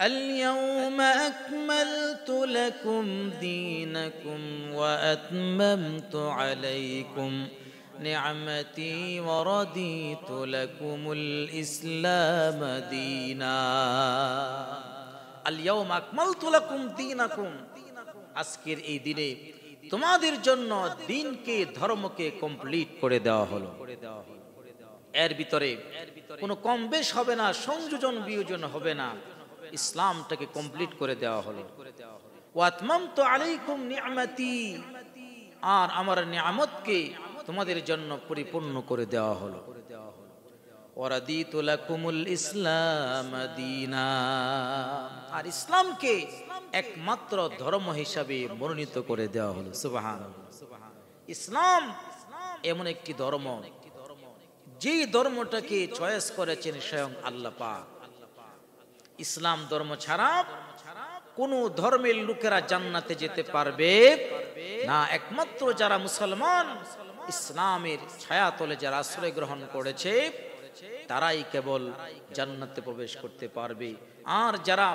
اليوم أكملت لكم دينكم وأتممت عليكم نعمتي ورديت لكم الإسلام دينا اليوم أكملت لكم دينكم আজকের এই দিনে তোমাদের জন্য দিনকে ধর্মকে কমপ্লিট করে দেওয়া হলো এর ভিতরে কোনো কম বেশ হবে না সংযোজন বিয়োজন হবে না ইসলামটাকে কমপ্লিট করে দেওয়া হলো ওয়াতমাম তো আলাইকুম নিয়ামতি আর আমার নিয়ামতকে তোমাদের জন্য পরিপূর্ণ করে দেওয়া হলো ইসলাম আর ইসলামকে একমাত্র ধর্ম হিসাবে মনোনীত করে দেওয়া হলো সুবাহান ইসলাম এমন একটি ধর্ম যেই ধর্মটাকে চয়েস করেছেন স্বয়ং আল্লাহ ইসলাম ধর্ম ছাড়া কোন ধর্মের লোকেরা জান্নাতে যেতে পারবে না একমাত্র যারা মুসলমান ইসলামের ছায়াতলে যারা আশ্রয় গ্রহণ করেছে তারাই কেবল জান্নাতে প্রবেশ করতে পারবে আর যারা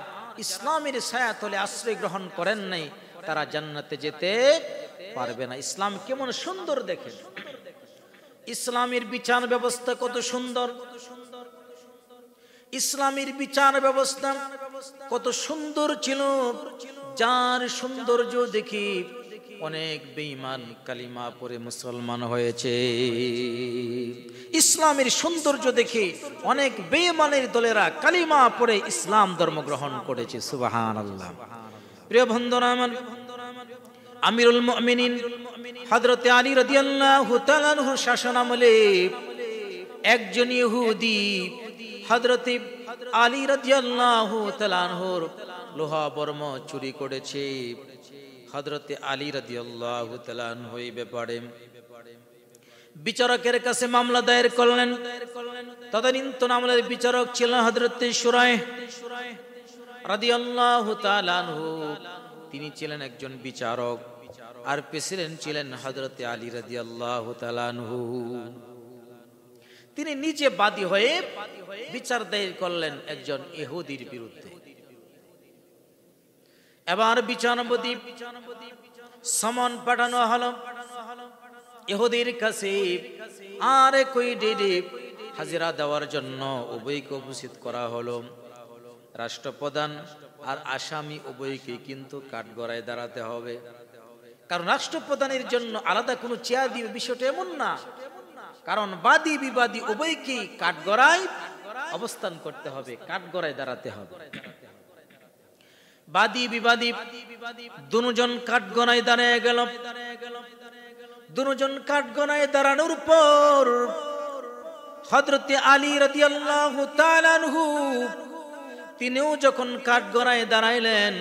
ইসলামের ছায়াতলে আশ্রয় গ্রহণ করেন নাই তারা জান্নাতে যেতে পারবে না ইসলাম কেমন সুন্দর দেখেন ইসলামের বিচার ব্যবস্থা কত সুন্দর ইসলামের বিচার ব্যবস্থা কত সুন্দর ছিল যার সৌন্দর্য দেখি অনেক বেঈমান কালিমা পরে মুসলমান হয়েছে ইসলামের সৌন্দর্য দেখে অনেক বেঈমানের দলেরা কালিমা পরে ইসলাম ধর্ম গ্রহণ করেছে সুবাহান আল্লাহ প্রিয় বন্ধুরা আমার আমিরুল মুমিনিন হযরত আলী রাদিয়াল্লাহু তাআলার শাসন আমলে একজন ইহুদি হজরত আলী রাজিয়াল্লাহু তালানহুর লোহা বর্ম চুরি করেছে হজরত আলী রাজিয়াল্লাহু তালানহু এই ব্যাপারে বিচারকের কাছে মামলা দায়ের করলেন তদানীন্তন আমলের বিচারক ছিলেন হজরত সুরায় রাদিয়াল্লাহু তাআলাহু তিনি ছিলেন একজন বিচারক আর প্রেসিডেন্ট ছিলেন হযরত আলী রাদিয়াল্লাহু তাআলাহু তিনি নিজে বাদী হয়ে বিচার দায়ের করলেন একজন ইহুদির বিরুদ্ধে এবার বিচারপতি সমন পাঠানো হল ইহুদির কাছে আর কই ডেডে হাজিরা দেওয়ার জন্য উভয়কে উপস্থিত করা হলো রাষ্ট্রপ্রধান আর আসামি উভয়কে কিন্তু কাঠগড়ায় দাঁড়াতে হবে কারণ রাষ্ট্রপ্রধানের জন্য আলাদা কোনো চেয়ার দিবে বিষয়টা এমন না কারণ বাদী বিবাদী উভয়কে কাঠগড়ায় অবস্থান করতে হবে কাঠগড়ায় দাঁড়াতে হবে বাদী বিবাদী দুজন কাঠগড়ায় দাঁড়ায় গেল দুজন কাঠগড়ায় দাঁড়ানোর পর হজরতে আলী রতি আল্লাহ তিনিও যখন কাঠগড়ায় দাঁড়াইলেন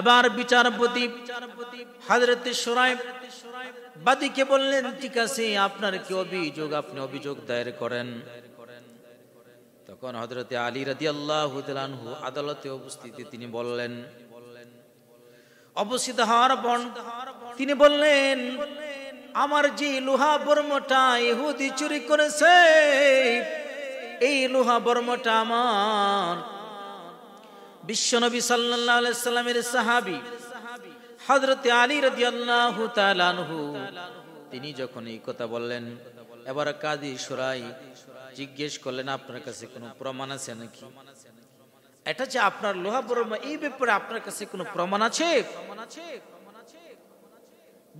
এবার বিচারপতি হাজরত সোরাইব বাদীকে বললেন ঠিক আছে আপনার কি অভিযোগ আপনি অভিযোগ দায়ের করেন তখন হজরতে আলী রাজি আল্লাহ আদালতে অবস্থিতি তিনি বললেন অবস্থিত হওয়ার বন তিনি বললেন আমার যে লোহা বর্মটা ইহুদি চুরি করেছে এই লোহা বর্মটা আমার বিশ্বনবী সাল্লাহ সাল্লামের সাহাবি হজরত আলী রদি আল্লাহ তিনি যখন এই কথা বললেন এবার কাদি সরাই জিজ্ঞেস করলেন আপনার কাছে কোনো প্রমাণ আছে নাকি এটা যে আপনার লোহা বর্মা এই ব্যাপারে আপনার কাছে কোনো প্রমাণ আছে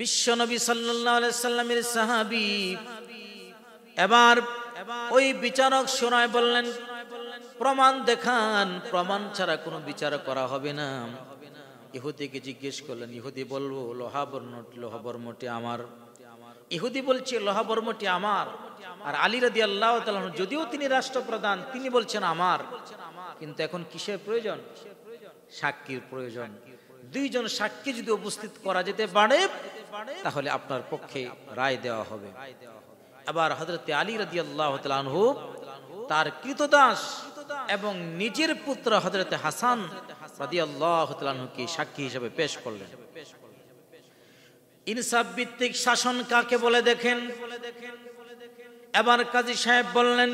বিশ্বনবী সাল্লামের সাহাবি এবার ওই বিচারক সোনায় বললেন প্রমাণ দেখান প্রমাণ ছাড়া কোনো বিচার করা হবে না ইহুদিকে জিজ্ঞেস করলেন ইহুদি বলবো লোহাবর্ণ লোহাবর্মটি আমার ইহুদি বলছে লোহাবর্মটি আমার আর আলী রাদি আল্লাহ যদিও তিনি রাষ্ট্রপ্রধান তিনি বলছেন আমার কিন্তু এখন কিসের প্রয়োজন সাক্ষীর প্রয়োজন দুইজন সাক্ষী যদি উপস্থিত করা যেতে পারে তাহলে আপনার পক্ষে রায় দেওয়া হবে আবার হজরত আলী রাদি আল্লাহ তার কৃতদাস এবং নিজের পুত্র হজরত হাসান রাদিয়াল্লাহুকে সাক্ষী হিসেবে পেশ করলেন ইনসাফ ভিত্তিক শাসন কাকে বলে দেখেন এবার কাজী সাহেব বললেন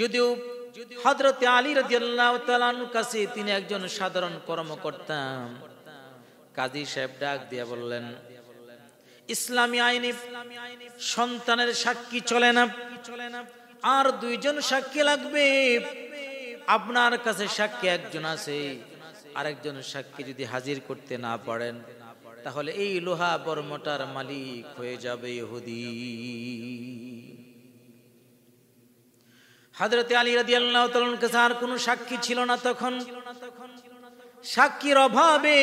যদিও হজরত আলী রাদিয়াল্লাহু কাছে তিনি একজন সাধারণ কর্মকর্তা কাজী সাহেব ডাক দিয়ে বললেন ইসলামী আইনি সন্তানের সাক্ষী চলে না আর দুইজন সাক্ষী লাগবে আপনার কাছে সাক্ষী একজন আছে আরেকজন সাক্ষী যদি হাজির করতে না পারেন তাহলে এই লোহা বর্মটার মালিক হয়ে যাবে হুদি হাজরতে আলী রাদি আল্লাহ কাছে আর কোনো সাক্ষী ছিল না তখন সাক্ষীর অভাবে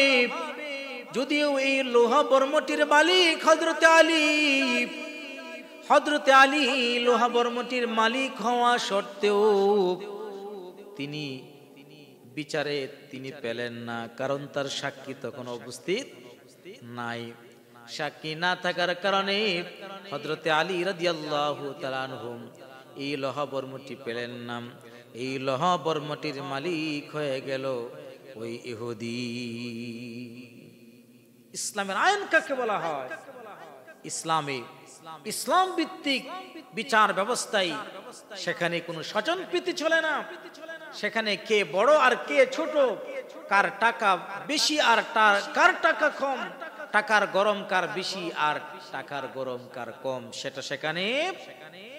যদিও এই লোহা বর্মটির মালিক হজরতে আলী হজরত আলী লোহা বর্মটির মালিক হওয়া সত্ত্বেও তিনি বিচারে তিনি পেলেন না কারণ তার সাক্ষী তখন উপস্থিত নাই সাক্ষী না থাকার কারণে হজরতে আলী রাদিয়াল্লাহু তালানহুম এই লোহা বর্মটি পেলেন না এই লোহা বর্মটির মালিক হয়ে গেল ওই ইহুদি ইসলামের আয়ন কাকে বলা হয় ইসলামে ইসলাম ভিত্তিক বিচার ব্যবস্থায় সেখানে কোনো স্বজন প্রীতি চলে না সেখানে কে বড় আর কে ছোট কার টাকা বেশি আর কার টাকা কম টাকার গরম কার বেশি আর টাকার গরম কার কম সেটা সেখানে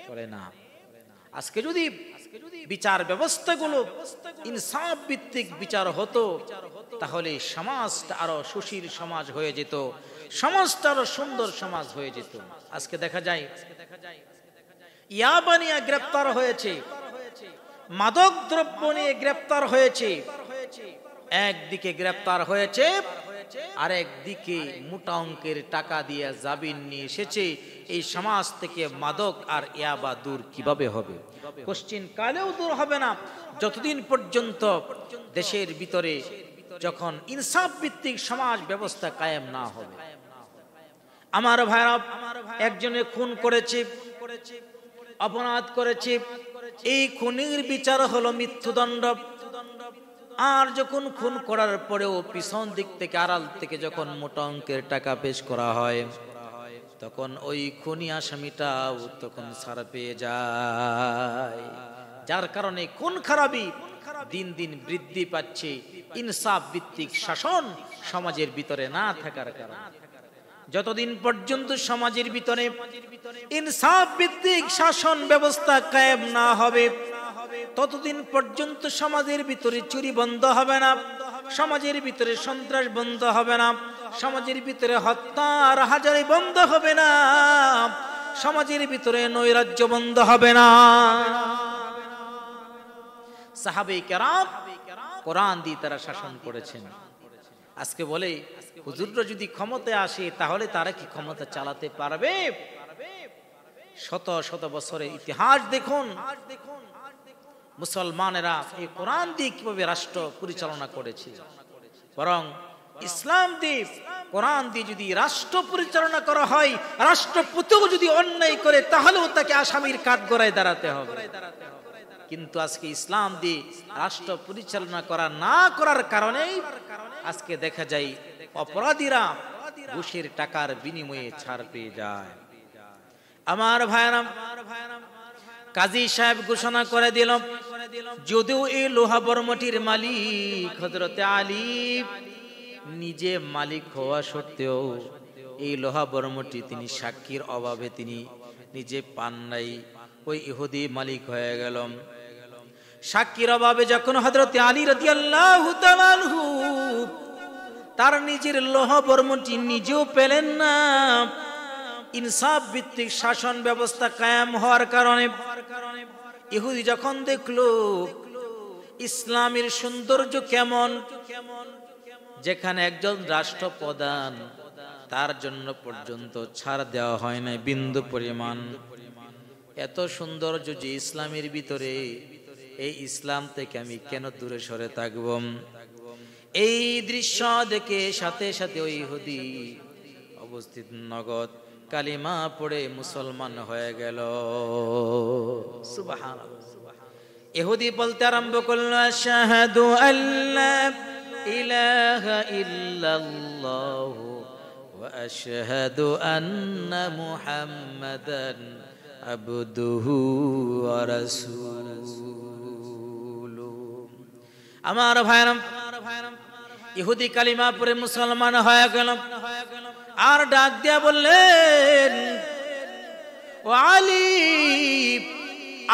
চলে না আজকে যদি বিচার ব্যবস্থাগুলো ইনসাফ ভিত্তিক বিচার হতো তাহলে সমাজটা আরো সুশীল সমাজ হয়ে যেত সমাজটা আরো সুন্দর সমাজ হয়ে যেত আজকে দেখা যায় বানিয়া গ্রেপ্তার হয়েছে মাদক দ্রব্য নিয়ে গ্রেপ্তার হয়েছে একদিকে গ্রেপ্তার হয়েছে আরেক দিকে মোটা অঙ্কের টাকা দিয়ে জাবিন নিয়ে এসেছে এই সমাজ থেকে মাদক আর ইয়াবা দূর কিভাবে হবে কোশ্চিন কালেও দূর হবে না যতদিন পর্যন্ত দেশের ভিতরে যখন ইনসাফ ভিত্তিক সমাজ ব্যবস্থা কায়েম না হবে আমার ভাইরা একজনে খুন করেছে অপরাধ করেছে এই খুনির বিচার হলো মৃত্যুদণ্ড আর যখন খুন করার পরেও পিছন দিক থেকে আড়াল থেকে যখন মোটা অঙ্কের টাকা পেশ করা হয় তখন ওই খুনি আসামিটাও তখন সার পেয়ে যায় যার কারণে খুন খারাপই দিন দিন বৃদ্ধি পাচ্ছে ইনসাফ ভিত্তিক শাসন সমাজের ভিতরে না থাকার কারণে যতদিন পর্যন্ত সমাজের ভিতরে ইনসাফ ভিত্তিক শাসন ব্যবস্থা কায়েম না হবে ততদিন পর্যন্ত সমাজের ভিতরে চুরি বন্ধ হবে না সমাজের ভিতরে সন্ত্রাস বন্ধ হবে না সমাজের ভিতরে হত্যার হাজারে বন্ধ হবে না সমাজের ভিতরে নৈরাজ্য বন্ধ হবে না সাহাবে কেরাম কোরআন দিয়ে তারা শাসন করেছেন আজকে বলে হুজুররা যদি ক্ষমতায় আসে তাহলে তারা কি ক্ষমতা চালাতে পারবে শত শত বছরের ইতিহাস দেখুন মুসলমানেরা এই কোরআন দিয়ে কিভাবে রাষ্ট্র পরিচালনা করেছে বরং ইসলাম দ্বীপ কোরআন দিয়ে যদি রাষ্ট্র পরিচালনা করা হয় রাষ্ট্রপতিও যদি অন্যায় করে তাহলেও তাকে আসামির কাঠগড়ায় দাঁড়াতে হবে কিন্তু আজকে ইসলাম দিয়ে রাষ্ট্র পরিচালনা করা না করার কারণেই আজকে দেখা যায় অপরাধীরা ঘুষের টাকার বিনিময়ে ছাড় পেয়ে যায় আমার ভাইরাম কাজী সাহেব ঘোষণা করে দিল যদিও এই লোহা বর্মটির মালিক হজরতে আলিফ নিজে মালিক হওয়া সত্ত্বেও এই লোহা বর্মটি তিনি সাক্ষীর অভাবে তিনি নিজে পান নাই ওই ইহুদি মালিক হয়ে গেল সাক্ষীর অভাবে যখন হজরতে আলী রতিয়াল্লাহ তার নিজের লোহ বর্মটি নিজেও পেলেন না ইনসাফ ভিত্তিক শাসন ব্যবস্থা কায়াম হওয়ার কারণে ইহুদি যখন দেখল ইসলামের সৌন্দর্য কেমন যেখানে একজন রাষ্ট্রপ্রধান তার জন্য পর্যন্ত ছাড় দেওয়া হয় না বিন্দু পরিমাণ এত সৌন্দর্য যে ইসলামের ভিতরে এই ইসলাম থেকে আমি কেন দূরে সরে থাকবো এই দৃশ্য দেখে সাথে সাথে ওই হুদি অবস্থিত নগদ কালিমা পড়ে মুসলমান হয়ে গেল সুবাহান এহুদি বলতে আরম্ভ করল শাহাদু আল্লাহ ইলাহ ইল্লাল্লাহ ওয়া আশহাদু আন্না মুহাম্মাদান আবদুহু ওয়া রাসূলুহু আমার ভাইরাম ইহুদি কালিমা পরে মুসলমান হয়ে গেল আর ডাক দিয়া বললেন ও আলী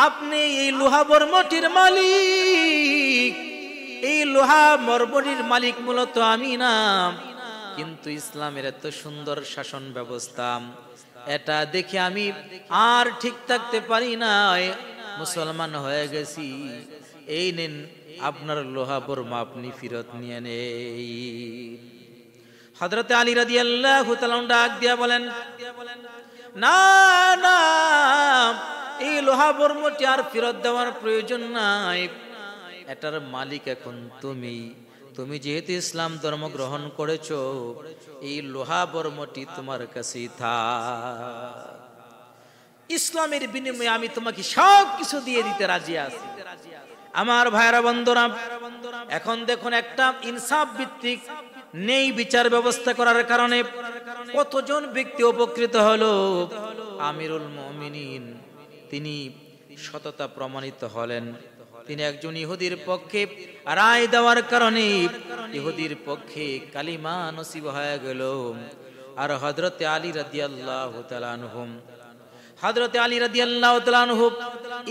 আপনি এই লোহা বর্মটির মালিক এই লোহা মর্মটির মালিক মূলত আমি না কিন্তু ইসলামের এত সুন্দর শাসন ব্যবস্থা এটা দেখে আমি আর ঠিক থাকতে পারি না মুসলমান হয়ে গেছি এই নিন আপনার লোহাবর মাপনি ফিরত নিয়ে নেই হজরতে আলী রাজি আল্লাহ ডাক দিয়া বলেন না না এই লোহাবর মোটি আর ফেরত দেওয়ার প্রয়োজন নাই এটার মালিক এখন তুমি তুমি যেহেতু ইসলাম ধর্ম গ্রহণ করেছ এই লোহা বর্মটি তোমার কাছে থা ইসলামের বিনিময়ে আমি তোমাকে সব কিছু দিয়ে দিতে রাজি আছি আমার ভাইরা বন্ধুরা এখন দেখুন একটা ইনসাফ ভিত্তিক নেই বিচার ব্যবস্থা করার কারণে কতজন ব্যক্তি উপকৃত হলো আমিরুল মমিনিন তিনি সততা প্রমাণিত হলেন তিনি একজন ইহুদির পক্ষে রায় দেওয়ার কারণে ইহুদির পক্ষে কালিমা নসিব হয়ে গেল আর হজরত আলী রাদিয়াল্লাহু তাআলা হজরতে আলী রাজি আল্লাহ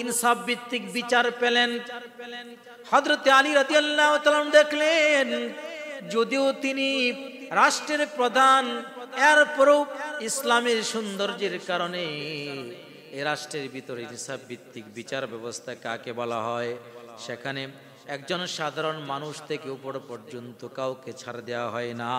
ইনসাফ ভিত্তিক বিচার পেলেন হজরতে আলী রাজি আল্লাহ দেখলেন যদিও তিনি রাষ্ট্রের প্রধান এরপরও ইসলামের সৌন্দর্যের কারণে এ রাষ্ট্রের ভিতরে ইনসাফ ভিত্তিক বিচার ব্যবস্থা কাকে বলা হয় সেখানে একজন সাধারণ মানুষ থেকে উপর পর্যন্ত কাউকে ছাড় দেওয়া হয় না